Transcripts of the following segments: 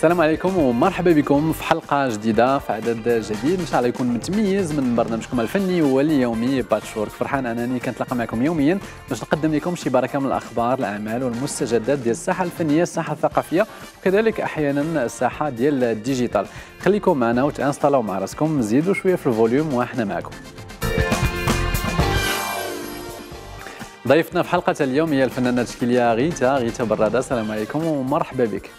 السلام عليكم ومرحبا بكم في حلقه جديده في عدد جديد ان شاء الله يكون متميز من برنامجكم الفني واليومي باتشورك فرحان انني كنتلاقى معكم يوميا باش نقدم لكم شي بركه من الاخبار الاعمال والمستجدات ديال الساحه الفنيه الساحه الثقافيه وكذلك احيانا الساحه ديال الديجيتال خليكم معنا وتانستالاو مع راسكم زيدوا شويه في الفوليوم واحنا معكم ضيفتنا في حلقه اليوم هي الفنانه التشكيليه غيتا غيتا براده السلام عليكم ومرحبا بك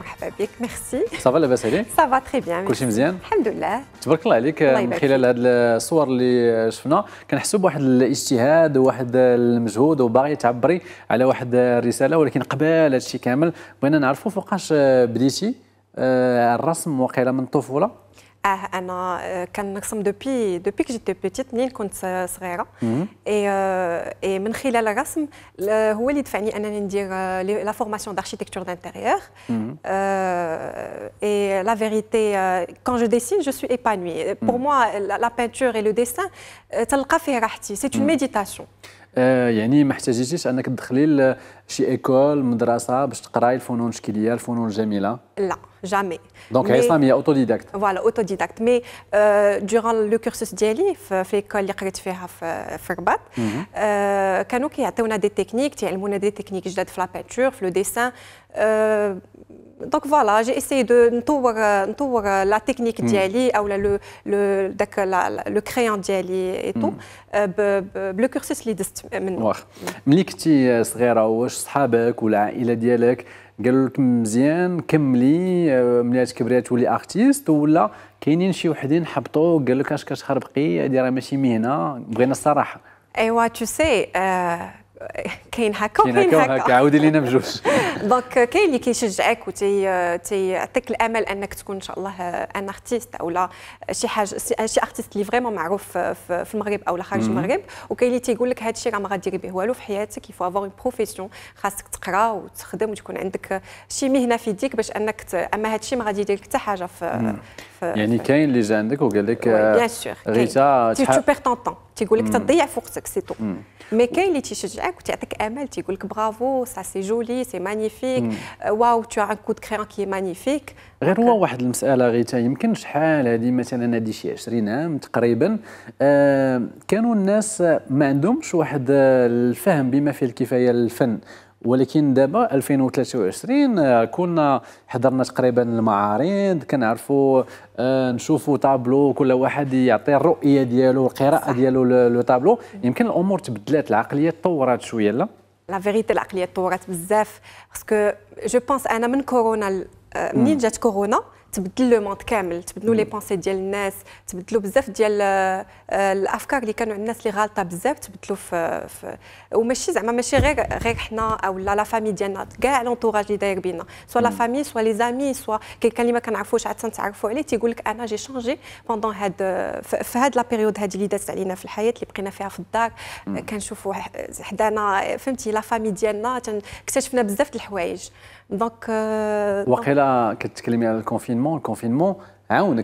مرحبا بك ميرسي صافا لاباس عليك صافا تري بيان كلشي مزيان الحمد لله تبارك الله عليك من خلال هاد الصور اللي شفنا كنحسوا بواحد الاجتهاد وواحد المجهود وباغي تعبري على واحد الرساله ولكن قبل هادشي كامل بغينا نعرفوا فوقاش بديتي آه، الرسم وقيله من الطفوله Ah, ah euh, depuis que j'étais petite, je mhm. Et, euh, et fait euh, la formation d'architecture d'intérieur. Mhm. Et la vérité, quand je dessine, je suis épanouie. Pour mhm. moi, la peinture et le dessin, c'est C'est une méditation. a jamais. Donc هي سامية اوتوديداكت. فوالا اوتوديداكت مي دوران لو كورسوس ديالي في ليكول اللي قريت فيها في الرباط كانوا كيعطيونا دي تكنيك تيعلمونا دي تكنيك جداد في لا بانتور في لو ديسان دونك فوالا جي اسيي دو نطور نطور لا تكنيك ديالي اولا لو لو داك لو كريون ديالي اي تو بلو كورسوس اللي دزت منه واخ ملي كنتي صغيره واش صحابك والعائله ديالك قالوا لك مزيان كملي آه، ملي تكبري تولي ارتيست ولا كاينين شي وحدين حبطوا قال لك اش كتخربقي هذه راه ماشي مهنه بغينا الصراحه ايوا تو سي آه، كاين هكا وكاين هكا عاودي لينا بجوج دونك كاين اللي كيشجعك وتيعطيك الامل انك تكون ان شاء الله ان آه، ارتيست لا شي حاجه شي ارتيست اللي فريمون معروف في المغرب او لا خارج المغرب وكاين اللي تيقول لك هذا الشيء راه ما غاديري به والو في حياتك يفو افوار اون بروفيسيون خاصك تقرا وتخدم وتكون عندك شي مهنه في يديك باش انك اما هذا الشيء ما غادي يدير لك حتى حاجه في Euh, يعني كاين اللي جا عندك وقال لك غيتا تي تو بيغ طون طون تيقول لك تضيع في وقتك سي تو مي كاين اللي تيشجعك وتعطيك امل تيقول لك برافو سا سي جولي سي مانيفيك واو تو ان كود كريون كي مانيفيك غير هو واحد المساله غيتا يمكن شحال هذه مثلا هذه شي 20 عام تقريبا آه، كانوا الناس آه، ما عندهمش واحد آه، الفهم بما فيه الكفايه للفن ولكن دابا 2023 آه، كنا حضرنا تقريبا المعارض كنعرفوا آه، نشوفوا طابلو كل واحد يعطي الرؤيه ديالو القراءه ديالو لو طابلو يمكن الامور تبدلات العقليه تطورات شويه لا لا فيغيتي العقليه تطورات بزاف باسكو جو بونس انا من كورونا آه، منين جات كورونا تبدل لو موند كامل تبدلوا لي بونسي ديال الناس تبدلوا بزاف ديال آه، الافكار اللي كانوا عند الناس اللي غالطه بزاف تبدلوا في, في وماشي زعما ماشي غير غير حنا او لا فامي ديالنا كاع لونتوراج اللي داير بينا سوا لا فامي سوا لي زامي سوا كاين اللي ما كنعرفوش عاد تنتعرفوا عليه تيقول لك انا جي شانجي بوندون هاد في هاد لا بيريود هادي اللي دازت علينا في الحياه اللي بقينا فيها في الدار كنشوفوا حدانا فهمتي لا فامي ديالنا اكتشفنا بزاف د الحوايج Donc, voilà, qu'est-ce qu'il y a dans le confinement Le confinement a eu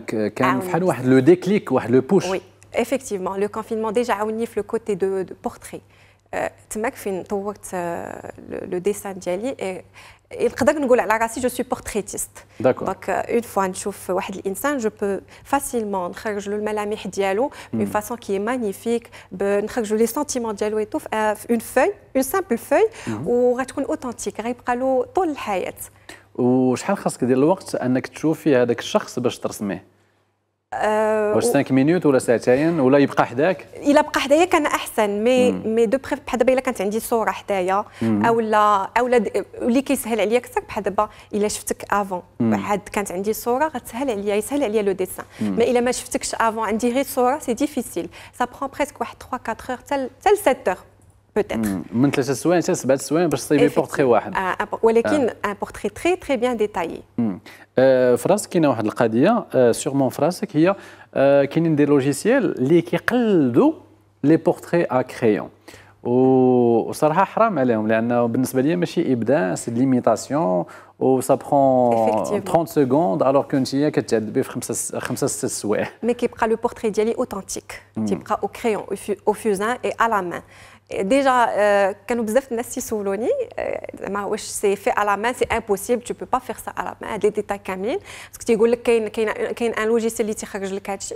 le déclic, le push. Oui, effectivement, le confinement déjà ouvrit le côté de portrait. تماك فين طورت آه، لو ديسان ديالي إيه، إيه، نقدر نقول على راسي جو سوي بورتريتيست دونك اون فوا نشوف واحد الانسان جو بو فاسيلمون نخرج له الملامح ديالو بون فاسون كي مانيفيك له لي سونتيمون ديالو اي تو في اون فوي اون سامبل فوي وغتكون اوثنتيك غيبقى له طول الحياه وشحال خاصك ديال الوقت انك تشوفي هذاك الشخص باش ترسميه واش 5 مينوت ولا ساعتين ولا يبقى حداك الا بقى حدايا كان احسن مي مي دو بريف بحال دابا الا كانت عندي صوره حدايا اولا اولا اللي كيسهل عليا اكثر بحال دابا الا شفتك افون واحد كانت عندي صوره غتسهل عليا يسهل عليا لو ديسان مي الا ما شفتكش افون عندي غير صوره سي ديفيسيل سا برون بريسك واحد 3 4 اور حتى حتى 7 اور Peut-être. Hmm. c'est ah, ah, ah. un portrait. portrait très bien détaillé. Hmm. Euh, euh, il euh, y a des logiciels qui les portraits à crayon. c'est une Ça prend 30 secondes alors que Mais qui prend le portrait authentique. Hmm. au crayon, au fusain et à la main. ديجا euh, كانوا بزاف الناس يسولوني آه، زعما واش سي في على ما سي امبوسيبل تو بو با فيغ سا على ما هاد لي ديتاي كاملين باسكو تيقول لك كاين كاين كاين ان لوجيسيال اللي تيخرج لك هادشي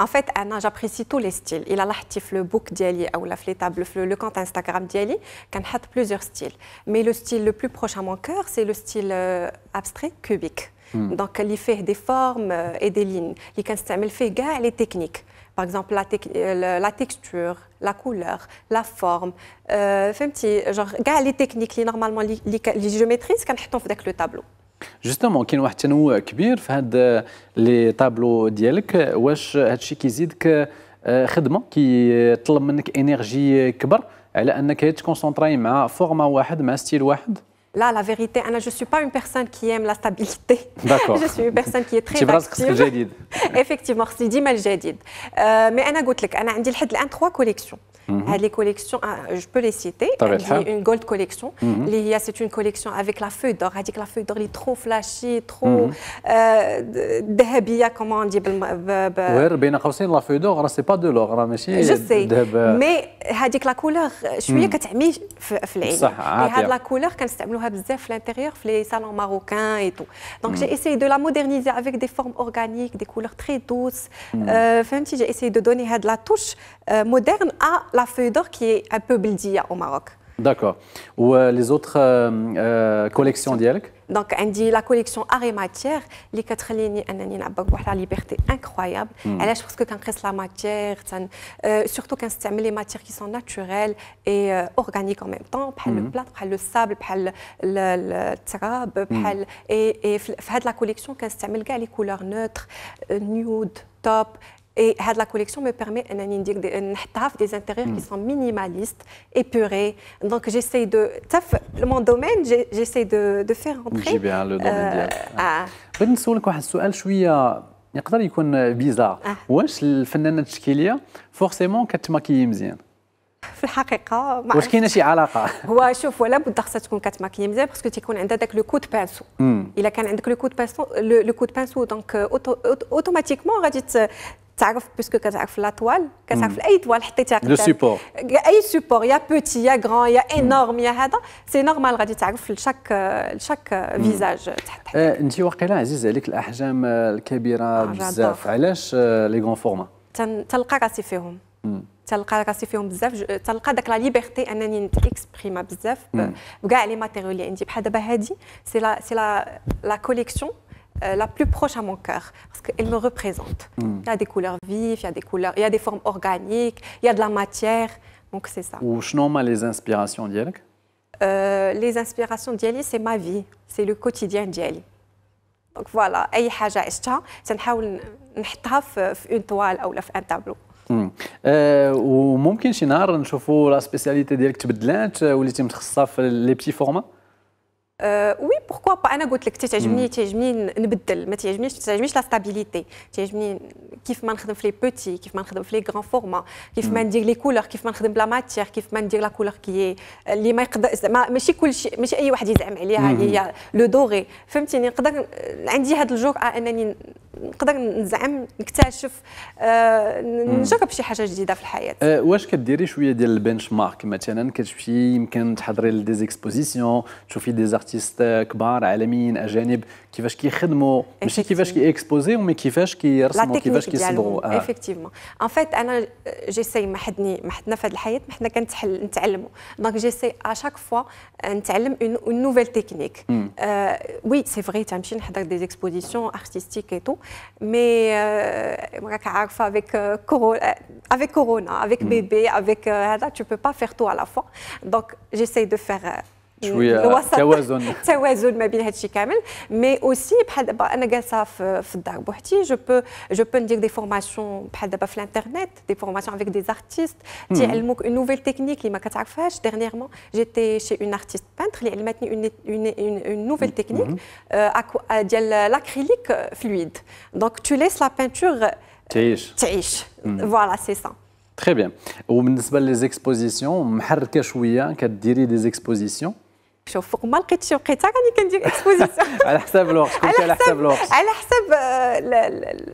En fait, Anna, j'apprécie tous les styles. Il a l'actif le book ou la le compte Instagram diali, qui a plusieurs styles. Mais le style le plus proche à mon cœur, c'est le style euh, abstrait cubique. Hmm. Donc, il fait des formes euh, et des lignes. Il fait gars les techniques. Par exemple, euh, la, texture, la couleur, la forme. Euh, fait un petit, genre, les techniques, normalement, les, je maîtrise, je le tableau. جوستومون كاين واحد التنوع كبير في هاد لي طابلو ديالك واش هادشي كيزيدك آه، خدمه كيطلب منك انرجي كبر على انك تكونسونطري مع فورما واحد مع ستيل واحد Là, la vérité, Anna, je ne suis pas une personne qui aime la stabilité. D'accord. je suis une personne qui est très active. Effectivement, c'est dit mal jadid. Euh, mais Anna Goutlek, Anna, عندي لحد a trois collections. Mm Les collections, euh, je peux les citer. Une gold collection. Mm C'est une collection avec la feuille d'or. La feuille d'or est trop flashy, trop. Mhm. Euh, Dehabia, comment on dit ben, ben, ben. Oui, la feuille d'or, ce n'est pas de l'or. Hein, je sais. Mais la couleur, je suis mhm. que tu as mis ah, la couleur, quand à l'intérieur, les salons marocains et tout. Donc, mm. j'ai essayé de la moderniser avec des formes organiques, des couleurs très douces. Mm. Euh, j'ai essayé de donner de la touche euh, moderne à la feuille d'or qui est un peu bildia au Maroc. D'accord. Ou euh, les autres collections d'IELC دونك عندي لا كوليكسيون اري ماتير اللي كتخليني انني نعبر بواحد لا ليبرتي انكرويابل علاش باسكو كنقيس لا ماتير سورتو كنستعمل لي ماتير كي سون ناتوريل اي اورغانيك اون ميم طون بحال البلاط بحال لو سابل بحال التراب بحال اي في هاد لا كوليكسيون كنستعمل كاع لي كولور نوتر نيود توب Et had la collection me permet de faire des intérieurs qui mm. sont minimalistes, épurés. Donc j'essaie de... Mon domaine, j'essaie de, de faire entrer... bien le domaine ديالك. بغيت نسولك واحد السؤال شويه يقدر يكون بيزار واش الفنانه التشكيليه فورسيمون كتماكيي مزيان في الحقيقه واش كاينه شي علاقه هو شوف ولا بد خصها تكون كتماكيي مزيان باسكو تيكون عندها داك لو كود بانسو الا كان عندك لو كود بانسو لو كود بانسو دونك اوتوماتيكمون غادي تعرف باسكو كتعرف في لا طوال كتعرف في اي طوال حطيتها لو سيبور اي سيبور يا بوتي يا غران يا انورم يا هذا سي نورمال غادي تعرف لشاك لشاك فيزاج تحت تحت انت واقيلا عزيز عليك الاحجام الكبيره آه، بزاف علاش لي غون فورما تلقى راسي فيهم تلقى راسي فيهم بزاف تلقى داك لا ليبرتي انني نتيكسبريما بزاف بكاع لي ماتيريو اللي عندي بحال دابا هادي سي لا سي لا لا كوليكسيون Euh, la plus proche à mon cœur, parce qu'elle me représente. Hmm. Il y a des couleurs vives, il y a des, couleurs, il y a des formes organiques, il y a de la matière, donc c'est ça. Ou les inspirations euh, Les inspirations c'est ma vie, c'est le quotidien Donc voilà, أي حاجة عشتها تنحاول نحطها في un tableau. Et في ان que chez شي نهار نشوفوا la spécialité ديالك تبدلات وليتي متخصصه في les petits formats أه وي بوركوا با انا قلت لك تيعجبني تيعجبني نبدل ما تيعجبنيش تيعجبنيش لا ستابيليتي تيعجبني كيف ما نخدم في لي بوتي كيف ما نخدم في لي غران فورما كيف ما ندير لي كولور كيف ما نخدم بلا ماتير كيف ما ندير لا كولور كي اللي ما يقدر ما ماشي كل شيء ماشي اي واحد يزعم عليها هي لو دوغي فهمتيني نقدر عندي هذا الجرأه انني نقدر نزعم نكتشف آه، نجرب شي حاجه جديده في الحياه أه، واش كديري شويه ديال البنش مارك مثلا كتمشي يمكن تحضري لدي زيكسبوزيسيون تشوفي دي زارتيست آه، كبار عالميين اجانب كيفاش كيخدموا ماشي كيفاش اكسبوزي مي كيفاش كيرسموا كيفاش كيصبغوا افكتيفمون ان فيت انا جيساي ما حدني ما حدنا في هذه الحياه ما حنا كنتحل نتعلموا دونك جيساي ا شاك فوا نتعلم اون نوفيل تكنيك وي سي فري تمشي نحضر دي زيكسبوزيسيون ارتستيك اي تو mais euh, euh, euh, avec, Corona, avec mm. bébé, avec tu ne peux pas faire tout à la fois. Donc, j'essaie de faire mais aussi je peux je peux dire des formations sur internet des formations avec des artistes hmm. une nouvelle technique qui m'a pas dernièrement j'étais chez une artiste peintre qui elle a une nouvelle technique l'acrylique fluide donc tu laisses la peinture euh, hmm. voilà c'est ça très bien et pour les expositions qui a dirigé des expositions شوف فوق ما لقيت شي وقيته راني كندير اكسبوزيسيون على حساب الوقت كلشي على حساب الوقت على حساب آه،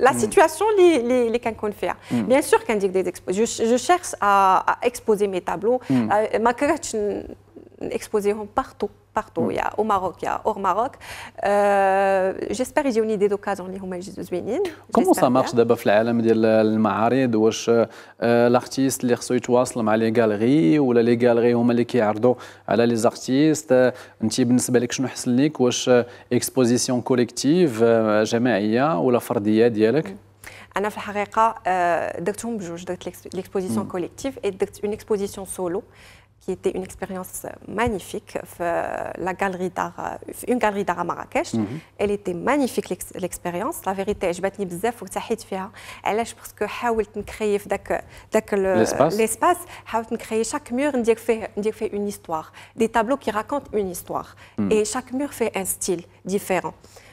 لا سيتوياسيون اللي اللي كنكون فيها بيان سور كندير دي اكسبو جو شيرش ا اكسبوزي مي تابلو ما كرهتش exposition partout, partout. Mm. au Maroc, hors Maroc. Euh, j'espère y ont une idée d'occasion, Comment ça marche d'abord dans le monde de euh, l'artiste qui se les galeries ou les galeries qui ah les artistes euh, Est-ce que exposition collective, jamaïa ou la fardia أنا في الحقيقة درتهم بجوج درت qui était une expérience euh, magnifique. Euh, la galerie d'art, euh, une galerie d'art à Marrakech, mhm. elle était magnifique l'expérience. La vérité, je batni بزاف وتحيت فيها علاش باسكو حاولت نكري في داك l'espace حاولت نكري chaque mur il fait une histoire, des tableaux qui racontent une histoire mhm. et chaque mur fait un style différent.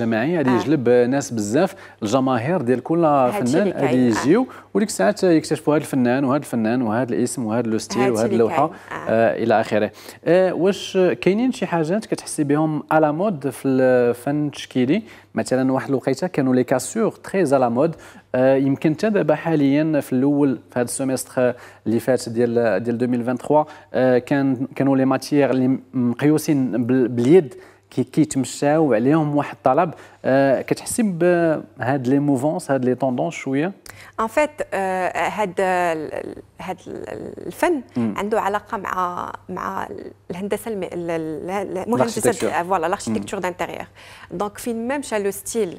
الجماعي غادي آه. يجلب ناس بزاف الجماهير ديال كل فنان غادي يجيو آه. وديك الساعات يكتشفوا هذا الفنان وهذا الفنان وهذا الاسم وهذا لو ستيل وهذه اللوحه آه. الى اخره واش كاينين شي حاجات كتحسي بهم على مود في الفن التشكيلي مثلا واحد الوقيته كانوا لي كاسور تري على مود يمكن حتى دابا حاليا في الاول في هذا السيمستر اللي فات ديال ديال 2023 كان كانوا لي ماتيير اللي مقيوسين باليد كي كيتمشاو عليهم واحد الطلب آه كتحسي بهاد لي موفونس هاد لي طوندونس شويه ان آه، فيت هاد هاد الفن مم. عنده علاقه مع مع الهندسه المهندسه فوالا لاركتيكتور دانتيريور دونك فين ما شا لو ستيل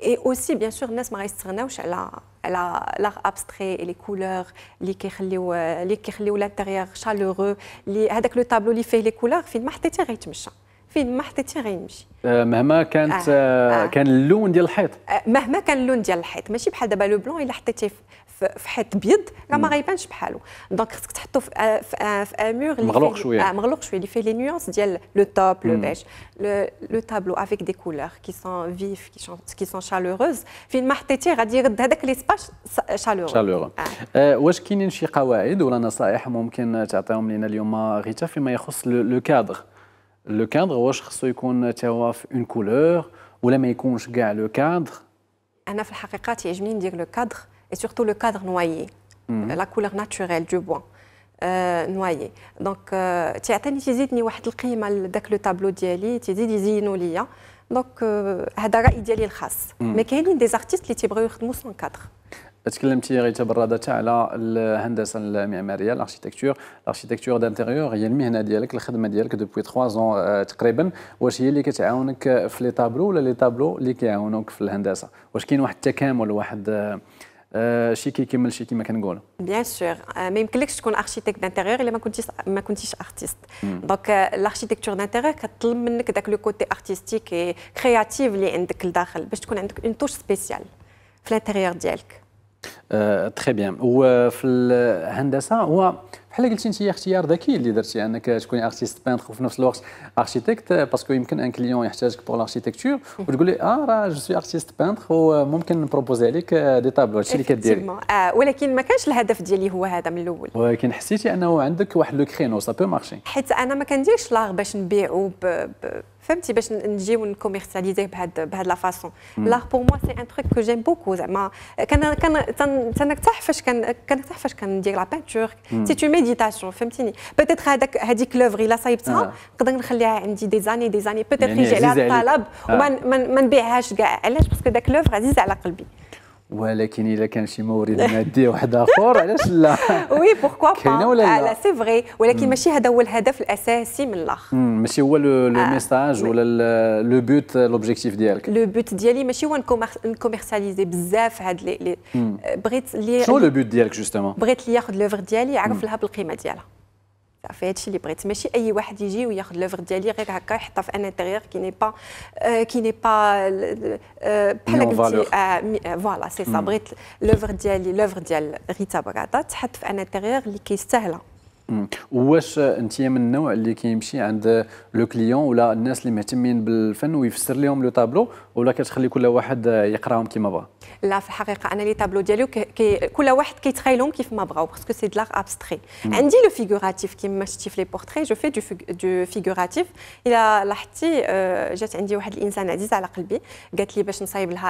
Et aussi, bien sûr, الناس ما غيستغناوش على على لار ابستري لي كولور اللي كيخليو اللي كيخليو لانتيريور شالوغو اللي هذاك لو تابلو اللي فيه لي كولور فين ما حطيتي غيتمشى فين ما حطيتيه غيمشي مهما كانت آه. آه. كان اللون ديال الحيط مهما كان اللون ديال الحيط ماشي بحال دابا لو بلون الا حطيتيه في حيط بيض راه ما غيبانش بحالو دونك خصك تحطو في في امور مغلوق شويه آه، مغلوق شويه اللي فيه لي نيونس ديال لو توب لو بيج لو تابلو افيك دي كولور كي سون فيف كي سون شالوروز فين ما حطيتيه غادي يرد هذاك ليسباس شالورو شالورو واش كاينين شي قواعد ولا نصائح ممكن تعطيهم لنا اليوم غيتا فيما يخص لو كادر لو كادر واش خصو يكون تا هو في اون كولور ولا ما يكونش كاع لو كادر انا في الحقيقه تيعجبني ندير لو كادر et surtout le cadre noyé, mmh. la couleur naturelle du bois. نوايي دونك تيعطيني تيزيدني واحد القيمه لذاك لو تابلو ديالي تيزيد يزينوا ليا دونك هذا رايي ديالي الخاص مي كاينين دي زارتيست اللي تيبغيو يخدموا سون كادر تكلمتي غيتا برادة على الهندسه المعماريه الاركيتكتور الاركيتكتور دانتيريور هي المهنه ديالك الخدمه ديالك دوبوي 3 زون تقريبا واش هي اللي كتعاونك في لي تابلو ولا لي تابلو اللي كيعاونوك في الهندسه واش كاين واحد التكامل واحد Euh, شي كيكمل شي كيما كنقولوا بيان سور ما يمكنلكش تكون اركيتيك دانتيريور الا ما كنتيش ما كنتيش ارتيست دونك الاركيتيكتور دانتيريور كطلب منك داك لو كوتي ارتستيك كرياتيف اللي عندك لداخل باش تكون عندك اون توش سبيسيال في الانتيريور ديالك آه، تخي بيان وفي الهندسه هو بحال قلتي انت اختيار ذكي اللي درتي انك تكوني ارتيست بانتر وفي نفس الوقت اركيتكت آه، باسكو يمكن ان كليون يحتاجك بور لاركيتكتور وتقول لي اه راه جو سوي ارتيست بانتر وممكن نبروبوزي عليك دي طابلو هادشي اللي كديري آه ولكن ما كانش الهدف ديالي هو هذا من الاول ولكن حسيتي انه عندك واحد لو كرينو سا بو مارشي حيت انا ما كنديرش لاغ باش نبيعو ب... فهمتي باش نجي ونكوميرساليزي بهاد بهاد لا فاسون لا بور موا سي ان تروك كو جيم بوكو زعما كان كان تنرتاح فاش كان كنرتاح فاش كندير لا بانتور سي تو ميديتاسيون فهمتيني بيتيتر هذاك هذيك لوفغ الا صايبتها آه. نقدر نخليها عندي دي زاني دي زاني بيتيتر يجي عليها الطلب آه. وما نبيعهاش كاع علاش باسكو داك لوفغ عزيز على قلبي ولكن اذا كان شي مورد مادي واحد اخر علاش لا وي بوركوا با ولا لا سي ah, فغي ولكن ماشي هذا هو الهدف الاساسي من الاخر ماشي هو لو ميساج ah, ولا لو بوت لوبجيكتيف ديالك لو بوت ديالي ماشي هو نكوميرساليزي بزاف هاد لي بغيت لي شنو لو بوت ديالك جوستومون بغيت لي ياخذ لوفر ديالي يعرف لها بالقيمه ديالها في هذا الشيء اللي بغيت ماشي اي واحد يجي وياخذ لوفر ديالي غير هكا يحطها في انتيغ كي ني با كي ني با بحال قلتي فوالا سي سا بغيت لوفر ديالي لوفر ديال ريتا بغاتا تحط في انتيغ انتيريور اللي كيستاهلها واش انت من النوع اللي كيمشي عند لو كليون ولا الناس اللي مهتمين بالفن ويفسر لهم لو تابلو ولا كتخلي كل واحد يقراهم كيما بغا لا في الحقيقه انا لي تابلو ديالي كل واحد كيتخيلهم كيف ما بغاو باسكو سي دلاغ ابستري عندي لو فيغوراتيف كيما شتي في لي بورتري جو في دو فيغوراتيف الى لاحظتي آه، جات عندي واحد الانسان عزيز على قلبي قالت لي باش نصايب لها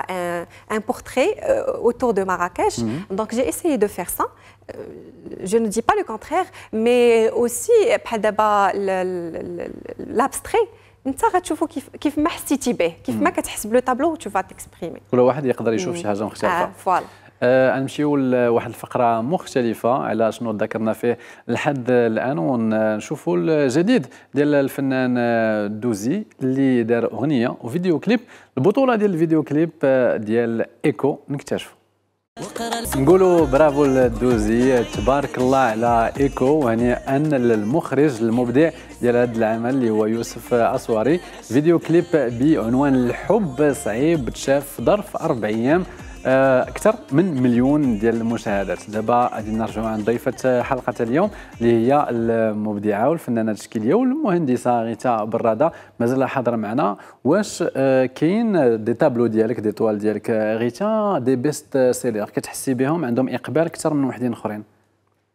ان بورتري اوتور دو مراكش دونك جي اسيي دو فير سا je ne dis pas le contraire, mais aussi l'abstrait. انت غتشوفوا كيف كيف ما حسيتي به كيف ما كتحس بلو طابلو تو فا تكسبريمي كل واحد يقدر يشوف شي حاجه مختلفه آه فوالا آه نمشيو لواحد الفقره مختلفه على شنو ذكرنا فيه لحد الان ونشوفوا الجديد ديال الفنان دوزي اللي دار اغنيه وفيديو كليب البطوله ديال الفيديو كليب ديال ايكو نكتشفوا نقولوا برافو للدوزي تبارك الله على ايكو وهنيئا للمخرج المبدع ديال هذا العمل اللي هو يوسف اسواري فيديو كليب بعنوان الحب صعيب تشاف ظرف اربع ايام آه، اكثر من مليون ديال المشاهدات دابا غادي نرجعوا عند ضيفه حلقه اليوم اللي هي المبدعه والفنانه التشكيليه والمهندسه غيتا براده مازال حاضره معنا واش آه، كاين دي تابلو ديالك دي طوال ديالك آه، غيتا دي بيست سيلر كتحسي بهم عندهم اقبال اكثر من وحدين اخرين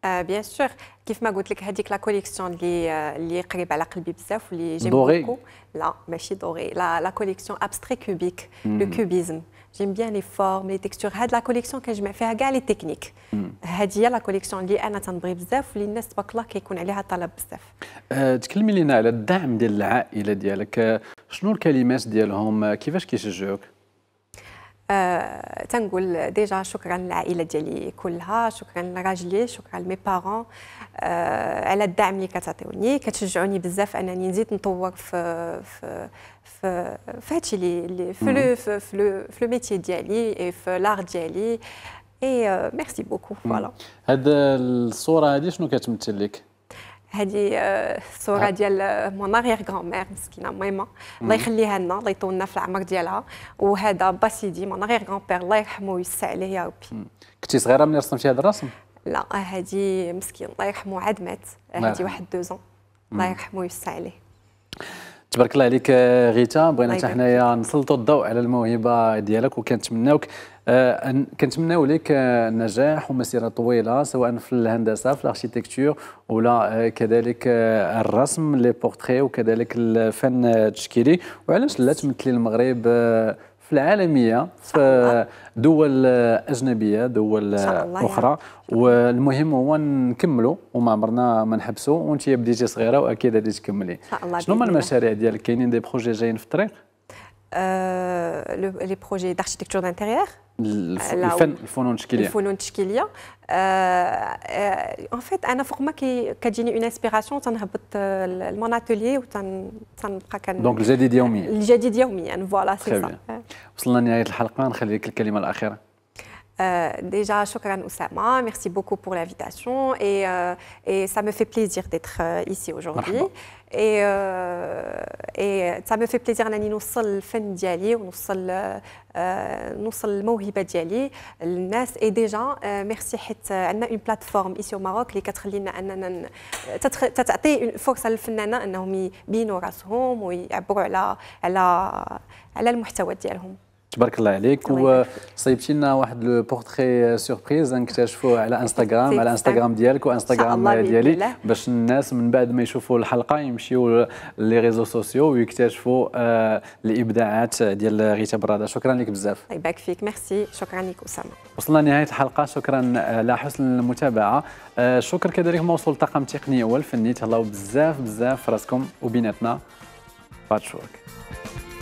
بيان سور كيف ما قلت لك هذيك لا كوليكسيون اللي اللي قريب على قلبي بزاف واللي جيم بوكو لا ماشي دوري لا لا كوليكسيون ابستري كوبيك لو كوبيزم جيم بيان لي فورم لي تكستور هاد لا كوليكسيون كنجمع فيها كاع لي تكنيك هادي هي لا كوليكسيون اللي انا تنبغي بزاف واللي الناس تبارك الله كيكون عليها طلب بزاف تكلمي لينا على الدعم ديال العائله ديالك شنو الكلمات ديالهم كيفاش كيشجعوك أه تنقول ديجا شكرا للعائله ديالي كلها شكرا لراجلي شكرا لمي بارون آه، على الدعم اللي كتعطيوني كتشجعوني بزاف انني نزيد نطور في في في هادشي اللي في في لو في لو ميتي ديالي في لار ديالي اي آه، ميرسي بوكو فوالا هاد الصوره هادي شنو كتمثل لك هذه آه، الصوره ديال مون اريير غران مير مسكينه ميما الله يخليها لنا الله يطولنا في العمر ديالها وهذا باسيدي مون اريير غران بير الله يرحمه ويسع عليه يا ربي كنتي صغيره ملي رسمتي هذا الرسم لا هادي مسكين الله يرحمه عاد مات هادي نعم. واحد دوزون الله يرحمه ويوسع عليه تبارك الله عليك غيتا بغينا حتى حنايا نسلطوا الضوء على الموهبه ديالك وكنتمناوك آه كنتمناو لك آه، نجاح ومسيره طويله سواء في الهندسه في الاركتيكتور ولا آه، كذلك آه، الرسم لي بورتري وكذلك الفن التشكيلي وعلاش لا تمثلي المغرب العالميه في دول اجنبيه دول اخرى والمهم هو نكملوا وما عمرنا ما نحبسوا وانت بديتي صغيره واكيد غادي تكملي شنو هما المشاريع ديالك كاينين دي بروجي جايين في الطريق آه، لي بروجي داركتيكتور دانتيريير الفن الفنون التشكيليه الفنون التشكيليه اون آه، فيت آه، انا فوق ما كتجيني اون انسبيراسيون تنهبط لمون اتولي وتنبقى كن دونك الجديد يوميا الجديد يوميا فوالا سي سا وصلنا لنهايه الحلقه نخلي لك الكلمه الاخيره Euh, déjà, Shokran Oussama, merci beaucoup pour l'invitation et, euh, et ça me fait plaisir d'être euh, ici aujourd'hui. Et, et ça me fait plaisir d'aller nous le fin d'Yali, nous le Mohiba d'Yali, Et déjà, merci merci à une plateforme ici au Maroc, les quatre lignes, tu une force à le fin d'Anna, Naomi Bino Rasroom, où il y le contenu d'Yali. تبارك الله عليك وصيبتي لنا واحد لو بورتري سوربريز نكتشفوا على انستغرام على انستغرام ديالك وانستغرام ديالي باش الناس من بعد ما يشوفوا الحلقه يمشيوا لي ريزو سوسيو ويكتشفوا آه، الابداعات ديال غيتا برادا شكرا لك بزاف الله يبارك فيك ميرسي شكرا لك اسامه وصلنا لنهايه الحلقه شكرا على آه، حسن المتابعه آه، شكر كذلك موصول الطاقم التقني والفني تهلاو بزاف بزاف راسكم وبيناتنا you.